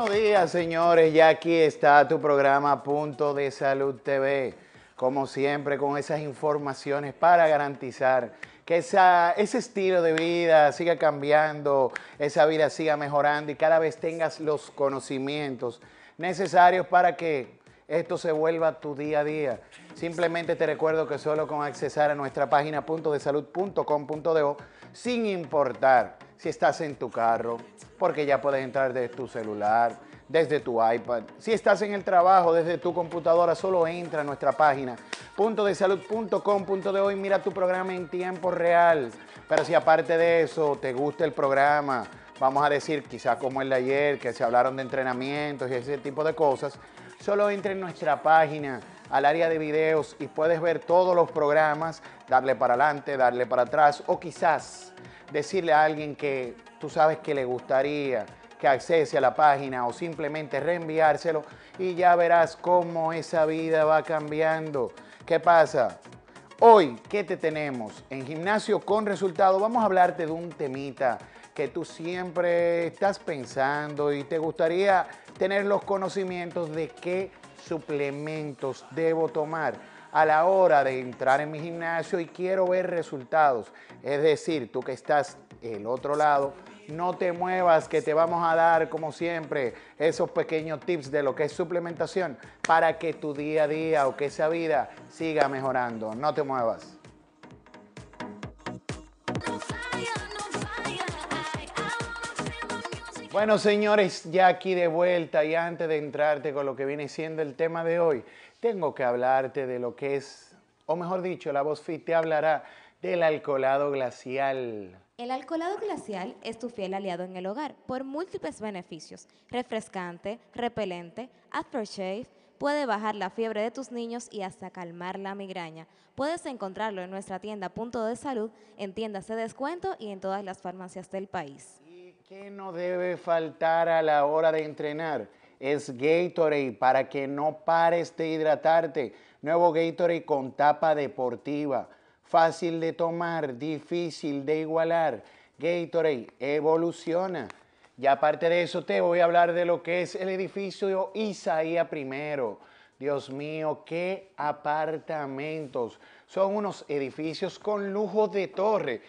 Buenos días, señores. Ya aquí está tu programa Punto de Salud TV. Como siempre, con esas informaciones para garantizar que ese estilo de vida siga cambiando, esa vida siga mejorando y cada vez tengas los conocimientos necesarios para que esto se vuelva tu día a día. Simplemente te recuerdo que solo con accesar a nuestra página puntodesalud.com.do, sin importar si estás en tu carro, porque ya puedes entrar desde tu celular, desde tu iPad. Si estás en el trabajo, desde tu computadora, solo entra a nuestra página de hoy mira tu programa en tiempo real. Pero si aparte de eso te gusta el programa, vamos a decir quizás como el de ayer, que se hablaron de entrenamientos y ese tipo de cosas, solo entra en nuestra página al área de videos y puedes ver todos los programas, darle para adelante, darle para atrás o quizás decirle a alguien que tú sabes que le gustaría que accese a la página o simplemente reenviárselo y ya verás cómo esa vida va cambiando. ¿Qué pasa? Hoy, ¿qué te tenemos? En Gimnasio con Resultado vamos a hablarte de un temita que tú siempre estás pensando y te gustaría tener los conocimientos de qué suplementos debo tomar a la hora de entrar en mi gimnasio y quiero ver resultados. Es decir, tú que estás el otro lado, no te muevas, que te vamos a dar, como siempre, esos pequeños tips de lo que es suplementación para que tu día a día o que esa vida siga mejorando. No te muevas. Bueno, señores, ya aquí de vuelta y antes de entrarte con lo que viene siendo el tema de hoy, tengo que hablarte de lo que es, o mejor dicho, la voz fit te hablará del alcoholado glacial. El alcoholado glacial es tu fiel aliado en el hogar por múltiples beneficios. Refrescante, repelente, aftershave, puede bajar la fiebre de tus niños y hasta calmar la migraña. Puedes encontrarlo en nuestra tienda Punto de Salud, en tiendas de descuento y en todas las farmacias del país. ¿Y qué no debe faltar a la hora de entrenar? es Gatorade para que no pares de hidratarte. Nuevo Gatorade con tapa deportiva. Fácil de tomar, difícil de igualar. Gatorade evoluciona. Y aparte de eso te voy a hablar de lo que es el edificio Isaías primero. Dios mío, qué apartamentos. Son unos edificios con lujo de torre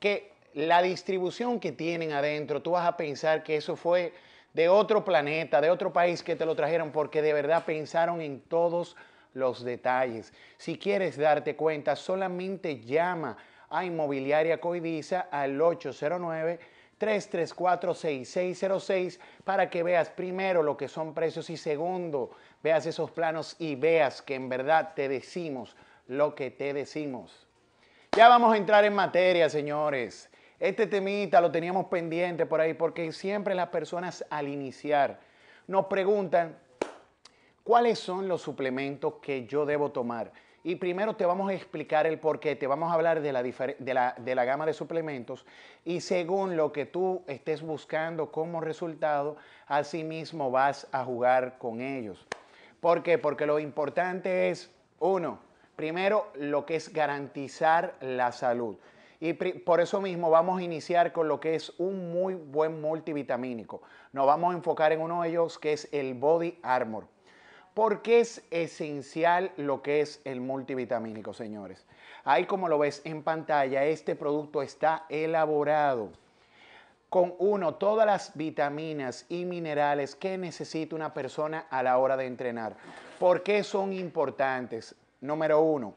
que la distribución que tienen adentro, tú vas a pensar que eso fue de otro planeta, de otro país que te lo trajeron, porque de verdad pensaron en todos los detalles. Si quieres darte cuenta, solamente llama a Inmobiliaria Coidiza al 809 334-6606 para que veas primero lo que son precios y segundo, veas esos planos y veas que en verdad te decimos lo que te decimos. Ya vamos a entrar en materia, señores. Este temita lo teníamos pendiente por ahí porque siempre las personas al iniciar nos preguntan cuáles son los suplementos que yo debo tomar. Y primero te vamos a explicar el por qué, te vamos a hablar de la, de la, gama de suplementos y según lo que tú estés buscando como resultado, asimismo vas a jugar con ellos. ¿Por qué? Porque lo importante es, uno, primero lo que es garantizar la salud. Y por eso mismo vamos a iniciar con lo que es un muy buen multivitamínico. Nos vamos a enfocar en uno de ellos que es el Body Armor. ¿Por qué es esencial lo que es el multivitamínico, señores? Ahí como lo ves en pantalla, este producto está elaborado con uno, todas las vitaminas y minerales que necesita una persona a la hora de entrenar. ¿Por qué son importantes? Número uno,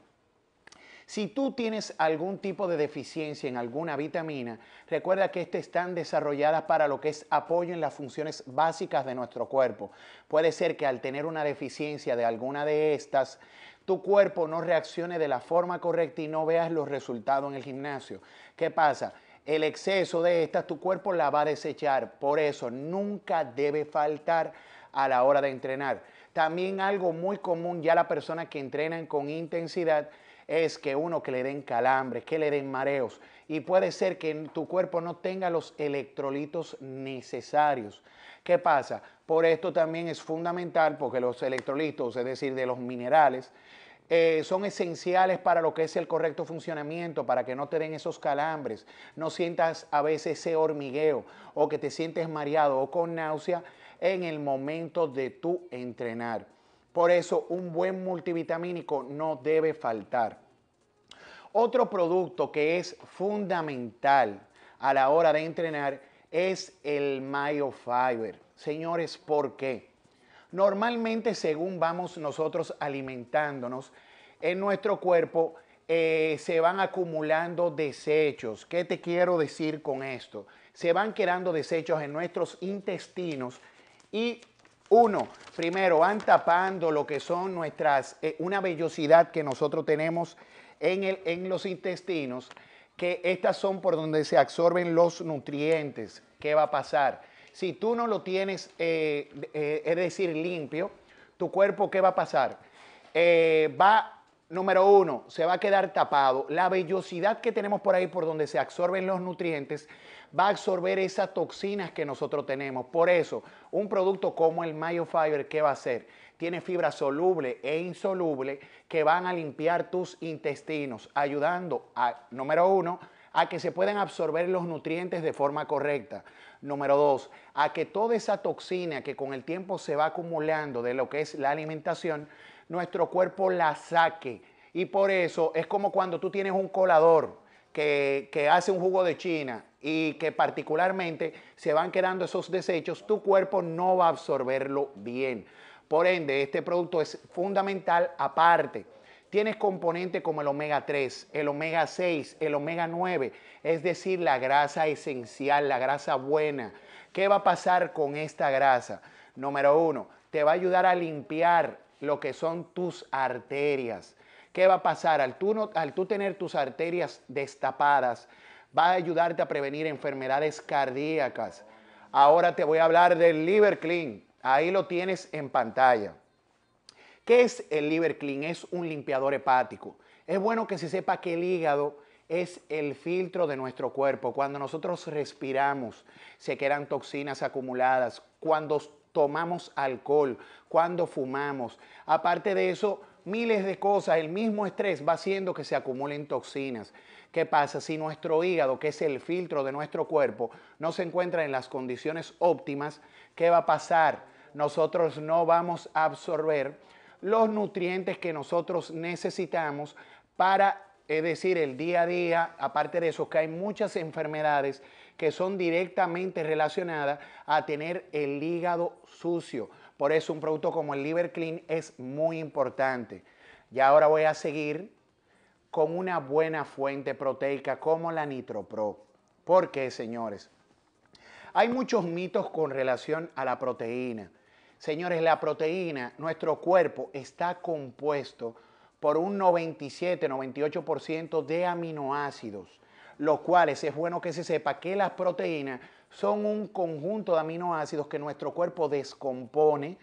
si tú tienes algún tipo de deficiencia en alguna vitamina, recuerda que estas están desarrolladas para lo que es apoyo en las funciones básicas de nuestro cuerpo. Puede ser que al tener una deficiencia de alguna de estas, tu cuerpo no reaccione de la forma correcta y no veas los resultados en el gimnasio. ¿Qué pasa? El exceso de estas, tu cuerpo la va a desechar. Por eso nunca debe faltar a la hora de entrenar. También algo muy común ya las persona que entrenan con intensidad es que uno que le den calambres, que le den mareos y puede ser que tu cuerpo no tenga los electrolitos necesarios. ¿Qué pasa? Por esto también es fundamental porque los electrolitos, es decir, de los minerales, eh, son esenciales para lo que es el correcto funcionamiento, para que no te den esos calambres, no sientas a veces ese hormigueo o que te sientes mareado o con náusea en el momento de tu entrenar. Por eso un buen multivitamínico no debe faltar. Otro producto que es fundamental a la hora de entrenar es el Mayo Fiber. Señores, ¿por qué? Normalmente según vamos nosotros alimentándonos, en nuestro cuerpo eh, se van acumulando desechos. ¿Qué te quiero decir con esto? Se van quedando desechos en nuestros intestinos y uno, primero, van tapando lo que son nuestras, eh, una vellosidad que nosotros tenemos en, el, en los intestinos, que estas son por donde se absorben los nutrientes. ¿Qué va a pasar? Si tú no lo tienes, eh, eh, es decir, limpio, tu cuerpo, ¿qué va a pasar? va Número uno, se va a quedar tapado. La vellosidad que tenemos por ahí, por donde se absorben los nutrientes, va a absorber esas toxinas que nosotros tenemos. Por eso, un producto como el Mayo Fiber, ¿qué va a hacer? Tiene fibra soluble e insoluble que van a limpiar tus intestinos, ayudando a, número uno, a que se puedan absorber los nutrientes de forma correcta. Número dos, a que toda esa toxina que con el tiempo se va acumulando de lo que es la alimentación, nuestro cuerpo la saque. Y por eso es como cuando tú tienes un colador que, hace un jugo de China y que particularmente se van quedando esos desechos, tu cuerpo no va a absorberlo bien. Por ende, este producto es fundamental aparte. Tienes componentes como el omega 3, el omega 6, el omega 9, es decir, la grasa esencial, la grasa buena. ¿Qué va a pasar con esta grasa? Número uno, te va a ayudar a limpiar lo que son tus arterias. ¿Qué va a pasar? Al tú, al tú tener tus arterias destapadas, va a ayudarte a prevenir enfermedades cardíacas. Ahora te voy a hablar del liver clean. Ahí lo tienes en pantalla. ¿Qué es el liver clean? Es un limpiador hepático. Es bueno que se sepa que el hígado es el filtro de nuestro cuerpo. Cuando nosotros respiramos, se quedan toxinas acumuladas. Cuando tomamos alcohol, cuando fumamos. Aparte de eso, miles de cosas, el mismo estrés va haciendo que se acumulen toxinas. ¿Qué pasa si nuestro hígado, que es el filtro de nuestro cuerpo, no se encuentra en las condiciones óptimas? ¿Qué va a pasar? Nosotros no vamos a absorber los nutrientes que nosotros necesitamos para, es decir, el día a día, aparte de eso, que hay muchas enfermedades que son directamente relacionadas a tener el hígado sucio. Por eso un producto como el Liver Clean es muy importante. Y ahora voy a seguir con una buena fuente proteica como la Nitropro. ¿Por qué, señores? Hay muchos mitos con relación a la proteína. Señores, la proteína, nuestro cuerpo está compuesto por un 97-98% de aminoácidos los cuales es bueno que se sepa que las proteínas son un conjunto de aminoácidos que nuestro cuerpo descompone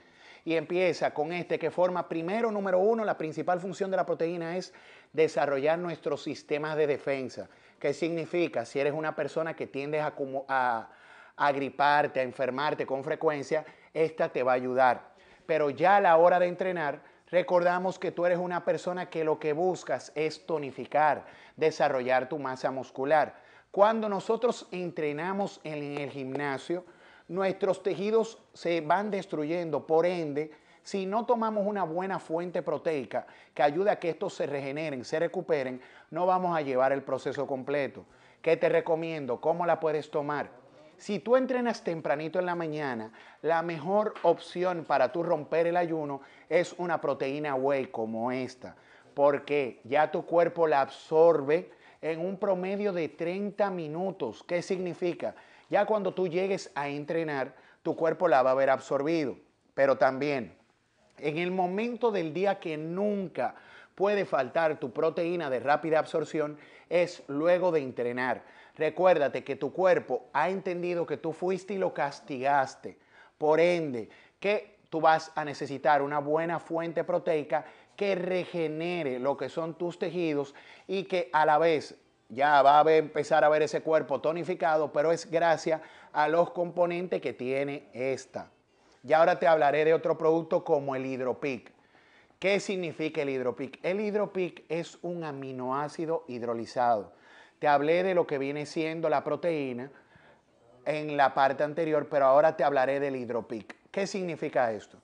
y empieza con este que forma primero, número uno, la principal función de la proteína es desarrollar nuestros sistemas de defensa. ¿Qué significa? Si eres una persona que tiendes a, a, a a enfermarte con frecuencia, esta te va a ayudar. Pero ya a la hora de entrenar, recordamos que tú eres una persona que lo que buscas es tonificar desarrollar tu masa muscular. Cuando nosotros entrenamos en el gimnasio, nuestros tejidos se van destruyendo, por ende, si no tomamos una buena fuente proteica que ayude a que estos se regeneren, se recuperen, no vamos a llevar el proceso completo. ¿Qué te recomiendo? ¿Cómo la puedes tomar? Si tú entrenas tempranito en la mañana, la mejor opción para tú romper el ayuno es una proteína whey como esta porque ya tu cuerpo la absorbe en un promedio de 30 minutos. ¿Qué significa? Ya cuando tú llegues a entrenar, tu cuerpo la va a haber absorbido. Pero también, en el momento del día que nunca puede faltar tu proteína de rápida absorción, es luego de entrenar. Recuérdate que tu cuerpo ha entendido que tú fuiste y lo castigaste. Por ende, que tú vas a necesitar una buena fuente proteica que regenere lo que son tus tejidos y que a la vez ya va a empezar a ver ese cuerpo tonificado, pero es gracias a los componentes que tiene esta. Y ahora te hablaré de otro producto como el hidropic. ¿Qué significa el hidropic? El hidropic es un aminoácido hidrolizado. Te hablé de lo que viene siendo la proteína en la parte anterior, pero ahora te hablaré del hidropic. ¿Qué significa esto?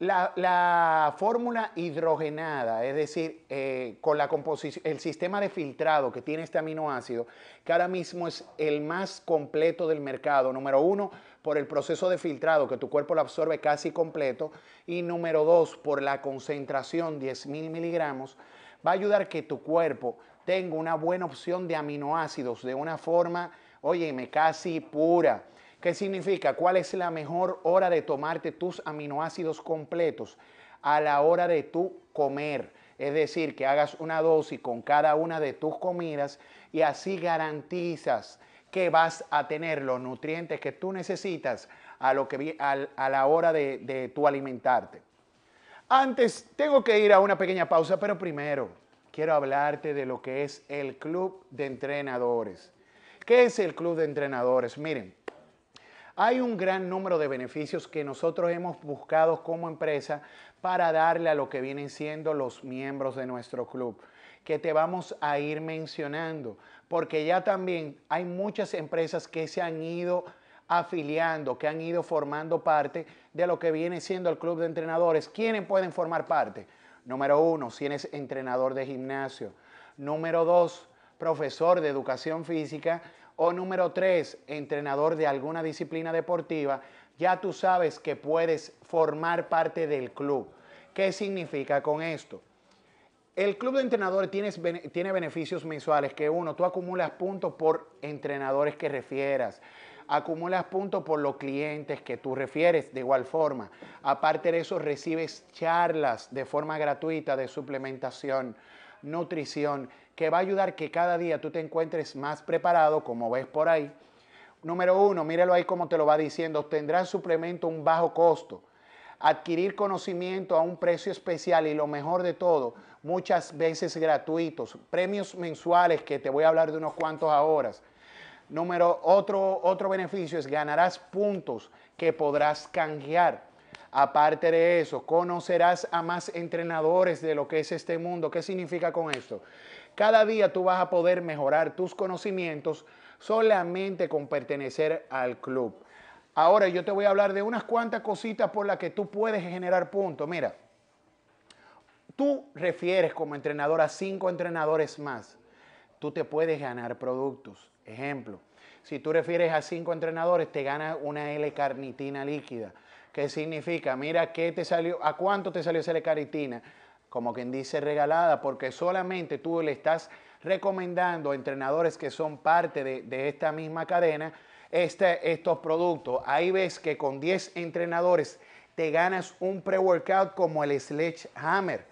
La, fórmula hidrogenada, es decir, eh, con la composición, el sistema de filtrado que tiene este aminoácido, que ahora mismo es el más completo del mercado, número uno, por el proceso de filtrado que tu cuerpo lo absorbe casi completo, y número dos, por la concentración 10.000 miligramos, va a ayudar que tu cuerpo tenga una buena opción de aminoácidos de una forma, óyeme, casi pura ¿Qué significa? ¿Cuál es la mejor hora de tomarte tus aminoácidos completos? A la hora de tu comer. Es decir, que hagas una dosis con cada una de tus comidas y así garantizas que vas a tener los nutrientes que tú necesitas a, lo que, a la hora de, de tu alimentarte. Antes, tengo que ir a una pequeña pausa, pero primero quiero hablarte de lo que es el Club de Entrenadores. ¿Qué es el Club de Entrenadores? Miren, hay un gran número de beneficios que nosotros hemos buscado como empresa para darle a lo que vienen siendo los miembros de nuestro club, que te vamos a ir mencionando, porque ya también hay muchas empresas que se han ido afiliando, que han ido formando parte de lo que viene siendo el club de entrenadores. ¿Quiénes pueden formar parte? Número uno, si eres entrenador de gimnasio. Número dos, profesor de educación física o número tres, entrenador de alguna disciplina deportiva, ya tú sabes que puedes formar parte del club. ¿Qué significa con esto? El club de entrenadores tiene, beneficios mensuales, que uno, tú acumulas puntos por entrenadores que refieras, acumulas puntos por los clientes que tú refieres de igual forma. Aparte de eso, recibes charlas de forma gratuita de suplementación, nutrición que va a ayudar que cada día tú te encuentres más preparado, como ves por ahí. Número uno, míralo ahí como te lo va diciendo, obtendrás suplemento a un bajo costo, adquirir conocimiento a un precio especial y lo mejor de todo, muchas veces gratuitos, premios mensuales que te voy a hablar de unos cuantos ahora. Número otro, otro beneficio es ganarás puntos que podrás canjear. Aparte de eso, conocerás a más entrenadores de lo que es este mundo. ¿Qué significa con esto? Cada día tú vas a poder mejorar tus conocimientos solamente con pertenecer al club. Ahora yo te voy a hablar de unas cuantas cositas por las que tú puedes generar puntos. Mira, tú refieres como entrenador a cinco entrenadores más. Tú te puedes ganar productos. Ejemplo, si tú refieres a cinco entrenadores, te gana una L-carnitina líquida. ¿Qué significa? Mira, ¿qué te salió? ¿A cuánto te salió esa L-carnitina? como quien dice regalada, porque solamente tú le estás recomendando a entrenadores que son parte de, esta misma cadena este, estos productos. Ahí ves que con 10 entrenadores te ganas un pre-workout como el hammer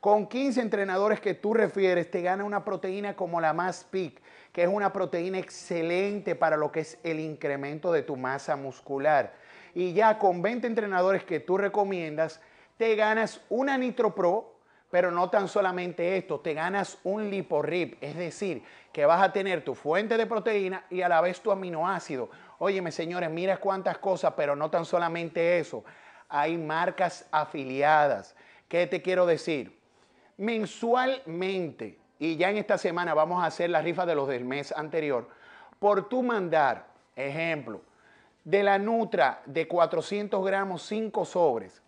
Con 15 entrenadores que tú refieres, te gana una proteína como la Mass Peak, que es una proteína excelente para lo que es el incremento de tu masa muscular. Y ya con 20 entrenadores que tú recomiendas, te ganas una Nitro Pro, pero no tan solamente esto, te ganas un liporrip, es decir, que vas a tener tu fuente de proteína y a la vez tu aminoácido. Óyeme, señores, mira cuántas cosas, pero no tan solamente eso. Hay marcas afiliadas. ¿Qué te quiero decir? Mensualmente, y ya en esta semana vamos a hacer la rifa de los del mes anterior, por tu mandar, ejemplo, de la Nutra de 400 gramos, 5 sobres,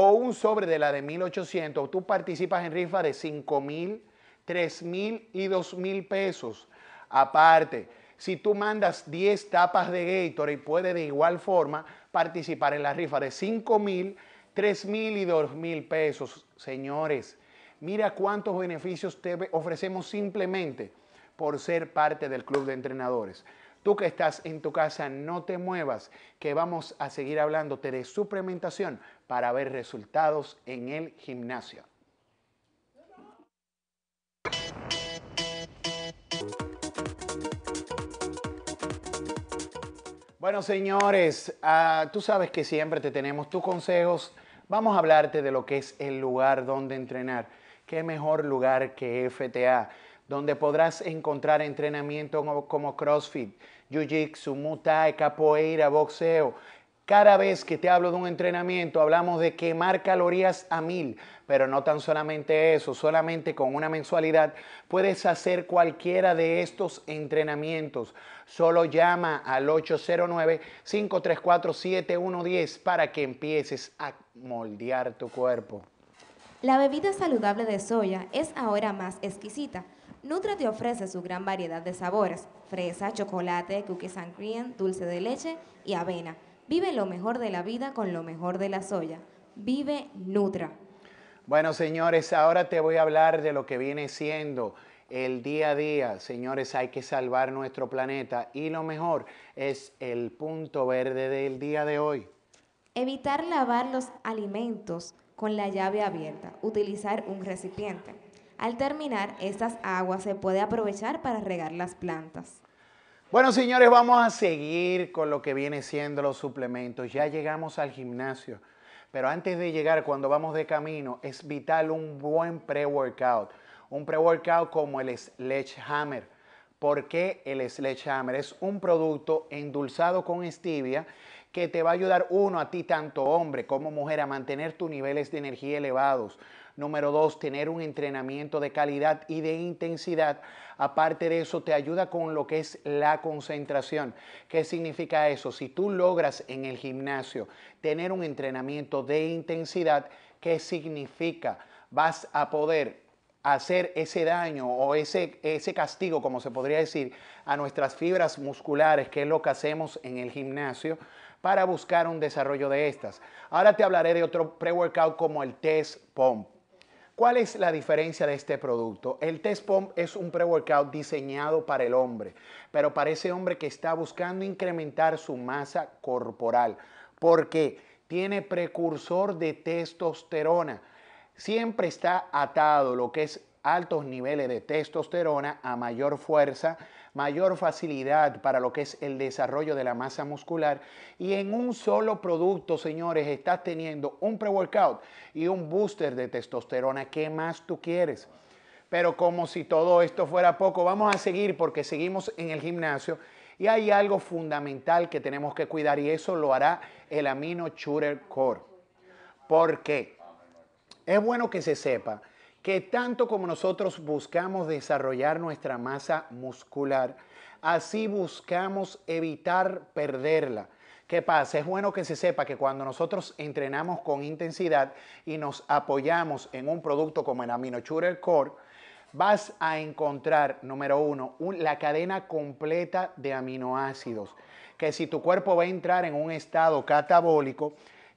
o un sobre de la de 1800, tú participas en rifa de $5,000, $3,000 y $2,000 pesos. Aparte, si tú mandas 10 tapas de Gatorade, puedes de igual forma participar en la rifa de $5,000, $3,000 y $2,000 pesos. Señores, mira cuántos beneficios te ofrecemos simplemente por ser parte del club de entrenadores. Tú que estás en tu casa, no te muevas, que vamos a seguir hablándote de suplementación para ver resultados en el gimnasio. Bueno, señores, ah, tú sabes que siempre te tenemos tus consejos. Vamos a hablarte de lo que es el lugar donde entrenar. Qué mejor lugar que FTA donde podrás encontrar entrenamiento como CrossFit, Jiu-Jitsu, Muay capoeira, boxeo. Cada vez que te hablo de un entrenamiento, hablamos de quemar calorías a mil, pero no tan solamente eso, solamente con una mensualidad puedes hacer cualquiera de estos entrenamientos. Solo llama al 809-534-7110 para que empieces a moldear tu cuerpo. La bebida saludable de soya es ahora más exquisita Nutra te ofrece su gran variedad de sabores, fresa, chocolate, cookies and cream, dulce de leche y avena. Vive lo mejor de la vida con lo mejor de la soya. Vive Nutra. Bueno, señores, ahora te voy a hablar de lo que viene siendo el día a día. Señores, hay que salvar nuestro planeta y lo mejor es el punto verde del día de hoy. Evitar lavar los alimentos con la llave abierta. Utilizar un recipiente al terminar, estas aguas se puede aprovechar para regar las plantas. Bueno, señores, vamos a seguir con lo que viene siendo los suplementos. Ya llegamos al gimnasio, pero antes de llegar, cuando vamos de camino, es vital un buen pre-workout. Un pre-workout como el Sledgehammer. ¿Por qué el Sledgehammer? Es un producto endulzado con stevia que te va a ayudar, uno, a ti, tanto hombre como mujer, a mantener tus niveles de energía elevados Número dos, tener un entrenamiento de calidad y de intensidad. Aparte de eso, te ayuda con lo que es la concentración. ¿Qué significa eso? Si tú logras en el gimnasio tener un entrenamiento de intensidad, ¿qué significa? Vas a poder hacer ese daño o ese, ese castigo, como se podría decir, a nuestras fibras musculares, que es lo que hacemos en el gimnasio, para buscar un desarrollo de estas. Ahora te hablaré de otro pre-workout como el test pump. ¿Cuál es la diferencia de este producto? El Test Pump es un pre-workout diseñado para el hombre, pero para ese hombre que está buscando incrementar su masa corporal, porque tiene precursor de testosterona. Siempre está atado lo que es altos niveles de testosterona a mayor fuerza, mayor facilidad para lo que es el desarrollo de la masa muscular. Y en un solo producto, señores, estás teniendo un pre-workout y un booster de testosterona. ¿Qué más tú quieres? Pero como si todo esto fuera poco, vamos a seguir porque seguimos en el gimnasio. Y hay algo fundamental que tenemos que cuidar y eso lo hará el amino Shooter Core. ¿Por qué? Es bueno que se sepa que tanto como nosotros buscamos desarrollar nuestra masa muscular, así buscamos evitar perderla. ¿Qué pasa? Es bueno que se sepa que cuando nosotros entrenamos con intensidad y nos apoyamos en un producto como el AminoChurer Core, vas a encontrar, número uno, la cadena completa de aminoácidos, que si tu cuerpo va a entrar en un estado catabólico,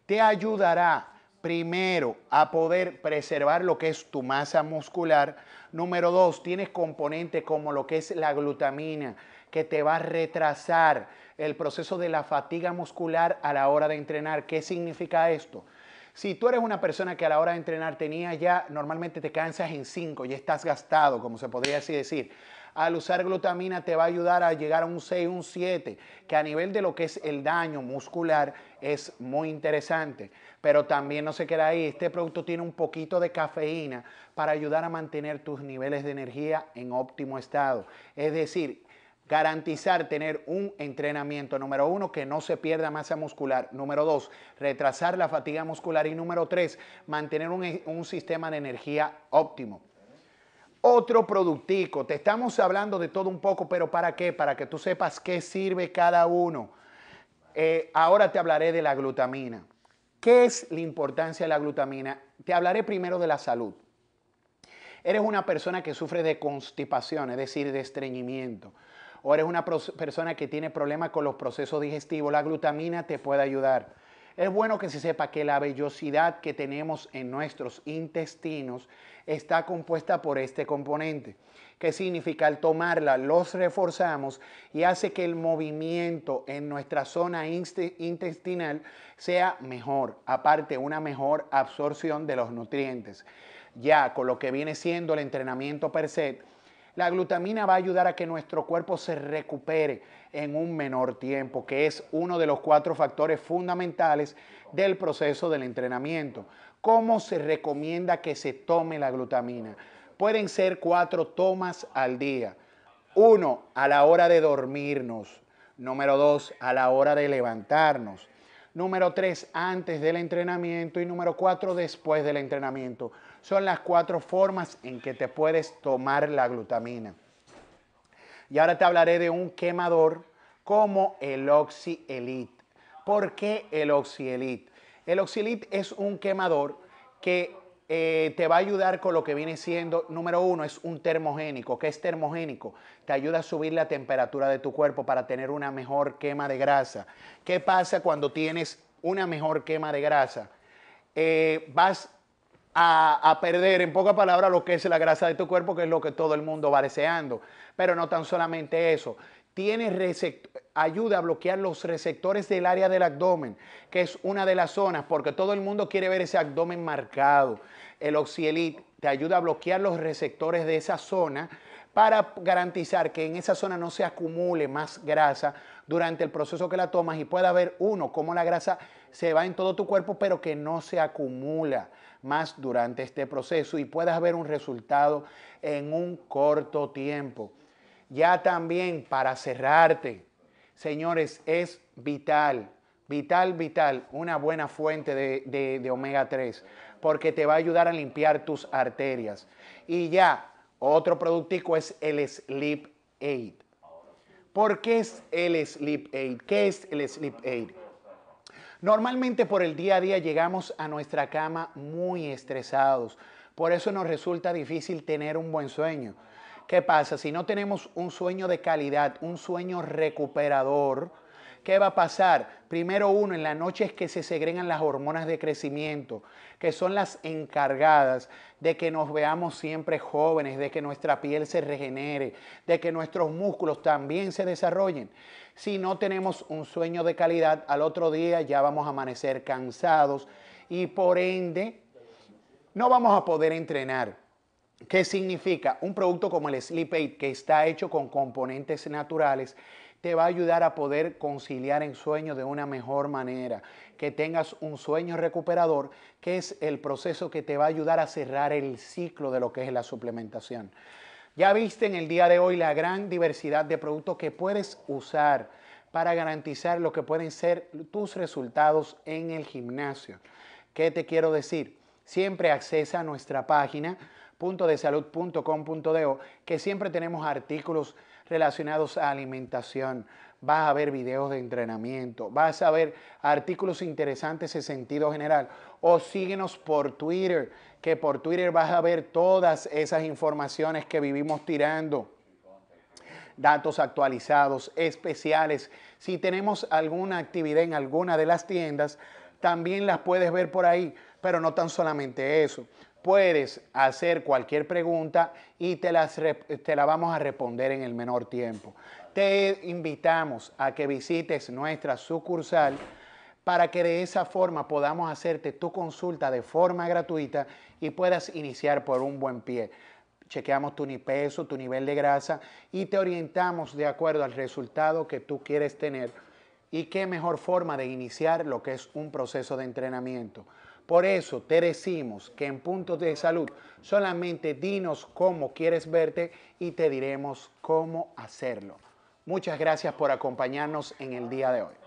te ayudará a primero, a poder preservar lo que es tu masa muscular. Número dos, tienes componentes como lo que es la glutamina, que te va a retrasar el proceso de la fatiga muscular a la hora de entrenar. ¿Qué significa esto? Si tú eres una persona que a la hora de entrenar tenía ya, normalmente te cansas en 5, y estás gastado, como se podría así decir al usar glutamina te va a ayudar a llegar a un 6, un 7, que a nivel de lo que es el daño muscular es muy interesante. Pero también no se queda ahí, este producto tiene un poquito de cafeína para ayudar a mantener tus niveles de energía en óptimo estado. Es decir, garantizar tener un entrenamiento, número uno, que no se pierda masa muscular, número dos, retrasar la fatiga muscular y número tres, mantener un, un sistema de energía óptimo otro productico. Te estamos hablando de todo un poco, pero ¿para qué? Para que tú sepas qué sirve cada uno. Eh, ahora te hablaré de la glutamina. ¿Qué es la importancia de la glutamina? Te hablaré primero de la salud. Eres una persona que sufre de constipación, es decir, de estreñimiento. O eres una persona que tiene problemas con los procesos digestivos. La glutamina te puede ayudar. Es bueno que se sepa que la vellosidad que tenemos en nuestros intestinos está compuesta por este componente. que significa? Al tomarla, los reforzamos y hace que el movimiento en nuestra zona intestinal sea mejor, aparte una mejor absorción de los nutrientes. Ya con lo que viene siendo el entrenamiento per se, la glutamina va a ayudar a que nuestro cuerpo se recupere en un menor tiempo, que es uno de los cuatro factores fundamentales del proceso del entrenamiento. ¿Cómo se recomienda que se tome la glutamina? Pueden ser cuatro tomas al día. Uno, a la hora de dormirnos. Número dos, a la hora de levantarnos. Número tres, antes del entrenamiento. Y número cuatro, después del entrenamiento. Son las cuatro formas en que te puedes tomar la glutamina. Y ahora te hablaré de un quemador como el OxyElite. ¿Por qué el OxyElite? El OxyElite es un quemador que eh, te va a ayudar con lo que viene siendo, número uno, es un termogénico. ¿Qué es termogénico? Te ayuda a subir la temperatura de tu cuerpo para tener una mejor quema de grasa. ¿Qué pasa cuando tienes una mejor quema de grasa? Eh, vas a, perder, en pocas palabras, lo que es la grasa de tu cuerpo, que es lo que todo el mundo va deseando. Pero no tan solamente eso. Tiene ayuda a bloquear los receptores del área del abdomen, que es una de las zonas, porque todo el mundo quiere ver ese abdomen marcado. El Oxielit te ayuda a bloquear los receptores de esa zona para garantizar que en esa zona no se acumule más grasa durante el proceso que la tomas y pueda ver, uno, cómo la grasa se va en todo tu cuerpo, pero que no se acumula más durante este proceso y puedas ver un resultado en un corto tiempo. Ya también para cerrarte, señores, es vital, vital, vital, una buena fuente de, de, omega 3, porque te va a ayudar a limpiar tus arterias. Y ya, otro productico es el Sleep Aid. ¿Por qué es el Sleep Aid? ¿Qué es el Sleep Aid? Normalmente por el día a día llegamos a nuestra cama muy estresados. Por eso nos resulta difícil tener un buen sueño. ¿Qué pasa? Si no tenemos un sueño de calidad, un sueño recuperador, ¿Qué va a pasar? Primero uno, en la noche es que se segregan las hormonas de crecimiento, que son las encargadas de que nos veamos siempre jóvenes, de que nuestra piel se regenere, de que nuestros músculos también se desarrollen. Si no tenemos un sueño de calidad, al otro día ya vamos a amanecer cansados y por ende no vamos a poder entrenar. ¿Qué significa? Un producto como el Sleep Aid, que está hecho con componentes naturales, te va a ayudar a poder conciliar en sueño de una mejor manera, que tengas un sueño recuperador, que es el proceso que te va a ayudar a cerrar el ciclo de lo que es la suplementación. Ya viste en el día de hoy la gran diversidad de productos que puedes usar para garantizar lo que pueden ser tus resultados en el gimnasio. ¿Qué te quiero decir? siempre accesa a nuestra página puntodesalud.com.do, que siempre tenemos artículos relacionados a alimentación. Vas a ver videos de entrenamiento, vas a ver artículos interesantes en sentido general. O síguenos por Twitter, que por Twitter vas a ver todas esas informaciones que vivimos tirando. Datos actualizados, especiales. Si tenemos alguna actividad en alguna de las tiendas, también las puedes ver por ahí. Pero no tan solamente eso. Puedes hacer cualquier pregunta y te, la vamos a responder en el menor tiempo. Te invitamos a que visites nuestra sucursal para que de esa forma podamos hacerte tu consulta de forma gratuita y puedas iniciar por un buen pie. Chequeamos tu peso, tu nivel de grasa y te orientamos de acuerdo al resultado que tú quieres tener y qué mejor forma de iniciar lo que es un proceso de entrenamiento. Por eso te decimos que en puntos de salud solamente dinos cómo quieres verte y te diremos cómo hacerlo. Muchas gracias por acompañarnos en el día de hoy.